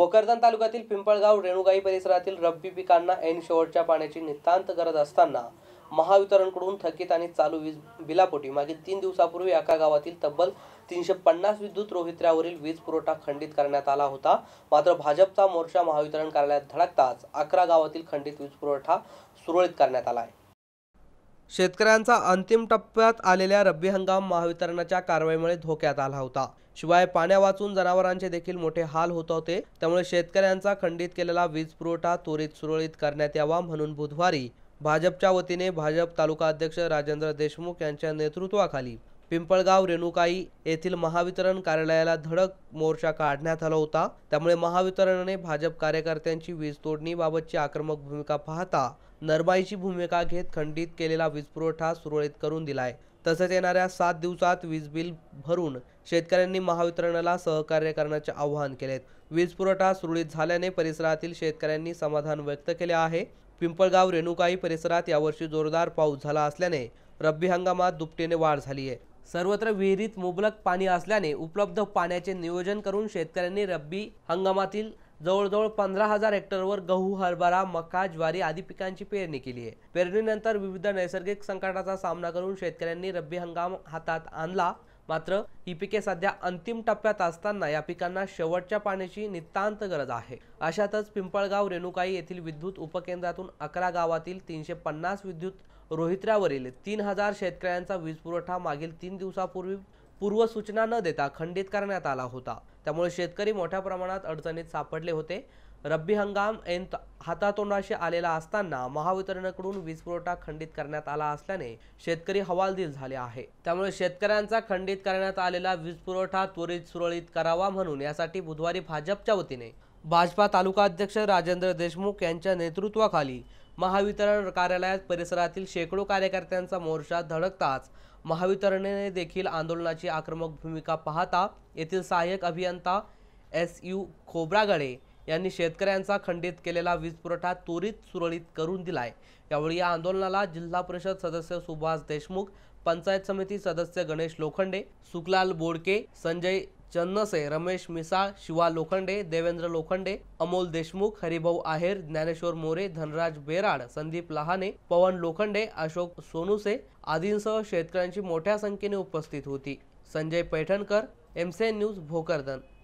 भोकरदन तालुक्यातील पिंपळगाव रेणुगाई परिसरातील रब्बी पिकांना ऐन शेवटच्या पाण्याची नितांत गरज असताना महावितरणकडून थकीत आणि चालू वीज बिलापोटी मागील तीन दिवसापूर्वी एका गावातील तब्बल तीनशे पन्नास विद्युत रोहित्र्यावरील वीज पुरवठा खंडित करण्यात आला होता मात्र भाजपचा मोर्चा महावितरण कार्यालयात धडकताच अकरा गावातील खंडित वीज पुरवठा सुरळीत करण्यात आला आहे शेतकऱ्यांचा अंतिम टप्प्यात आलेल्या रब्बी हंगाम महावितरणाच्या कारवाईमुळे धोक्यात आला होता शिवाय पाण्या वाचून जनावरांचे देखील मोठे हाल होत होते त्यामुळे शेतकऱ्यांचा खंडित केलेला वीज पुरवठा त्वरित सुरळीत करण्यात यावा म्हणून बुधवारी भाजपच्या वतीने भाजप तालुका अध्यक्ष राजेंद्र देशमुख यांच्या नेतृत्वाखाली पिंपळगाव रेणुकाई येथील महावितरण कार्यालयाला धडक मोर्चा काढण्यात आला होता त्यामुळे महावितरणाने भाजप कार्यकर्त्यांची वीज तोडणीबाबतची आक्रमक भूमिका पाहता नरबाईची भूमिका घेत खंडित केलेला वीज पुरवठा सुरळीत करून दिलाय तसेच येणाऱ्या सात दिवसात वीज बिल भरून शेतकऱ्यांनी महावितरणाला सहकार्य करण्याचे आवाहन केलेत वीज पुरवठा सुरळीत झाल्याने परिसरातील शेतकऱ्यांनी समाधान व्यक्त केले आहे पिंपळगाव रेणुकाई परिसरात यावर्षी जोरदार पाऊस झाला असल्याने रब्बी हंगामात दुपटीने वाढ झाली आहे सर्वत्र विहिरीत मुबलक पाणी असल्याने उपलब्ध पाण्याचे नियोजन करून शेतकऱ्यांनी रब्बी हंगामातील जवळजवळ पंधरा हजार हेक्टरवर गहू हरभरा मका ज्वारी आदी पिकांची पेरणी केली आहे पेरणीनंतर विविध नैसर्गिक संकटाचा सामना करून शेतकऱ्यांनी रब्बी हंगाम हातात आणला मात्र ही पिके सध्या अंतिम टप्प्यात असताना या पिकांना शेवटच्या पाण्याची नितांत गरज आहे अशातच पिंपळगाव रेणुकाई येथील विद्युत उपकेंद्रातून अकरा गावातील तीनशे पन्नास विद्युत रोहित्र्यावरील तीन हजार शेतकऱ्यांचा वीज पुरवठा मागील तीन दिवसापूर्वी पूर्वसूचना न देता खंडित करण्यात आला होता त्यामुळे शेतकरी मोठ्या प्रमाणात अडचणीत सापडले होते रब्बी हंगाम ऐन हातातोंडाशी आलेला असताना महावितरणकडून वीज पुरवठा खंडित करण्यात आला असल्याने शेतकरी हवालदिल झाले आहे त्यामुळे शेतकऱ्यांचा खंडित करण्यात आलेला वीज पुरवठा त्वरित सुरळीत करावा म्हणून यासाठी बुधवारी भाजपच्या वतीने भाजपा तालुका अध्यक्ष राजेंद्र देशमुख यांच्या नेतृत्वाखाली महावितरण कार्यालयात परिसरातील शेकडो कार्यकर्त्यांचा मोर्चा धडकताच महावितरणने देखील आंदोलनाची आक्रमक भूमिका पाहता येथील सहाय्यक अभियंता एस यू खोब्रागडे यांनी शेतकऱ्यांचा खंडित केलेला वीज पुरवठा त्वरित सुरळीत करून दिलाय यावेळी या आंदोलनाला जिल्हा परिषद सदस्य सुभाष देशमुख पंचायत समिती सदस्य गणेश लोखंडे सुखलाल बोडके संजय चन्नसे रमेश मिसाळ शिवा लोखंडे देवेंद्र लोखंडे अमोल देशमुख हरिभाऊ आहेर ज्ञानेश्वर मोरे धनराज बेराड संदीप लहाने पवन लोखंडे अशोक सोनुसे आदींसह शेतकऱ्यांची मोठ्या संख्येने उपस्थित होती संजय पैठणकर एमसीएन न्यूज भोकरदन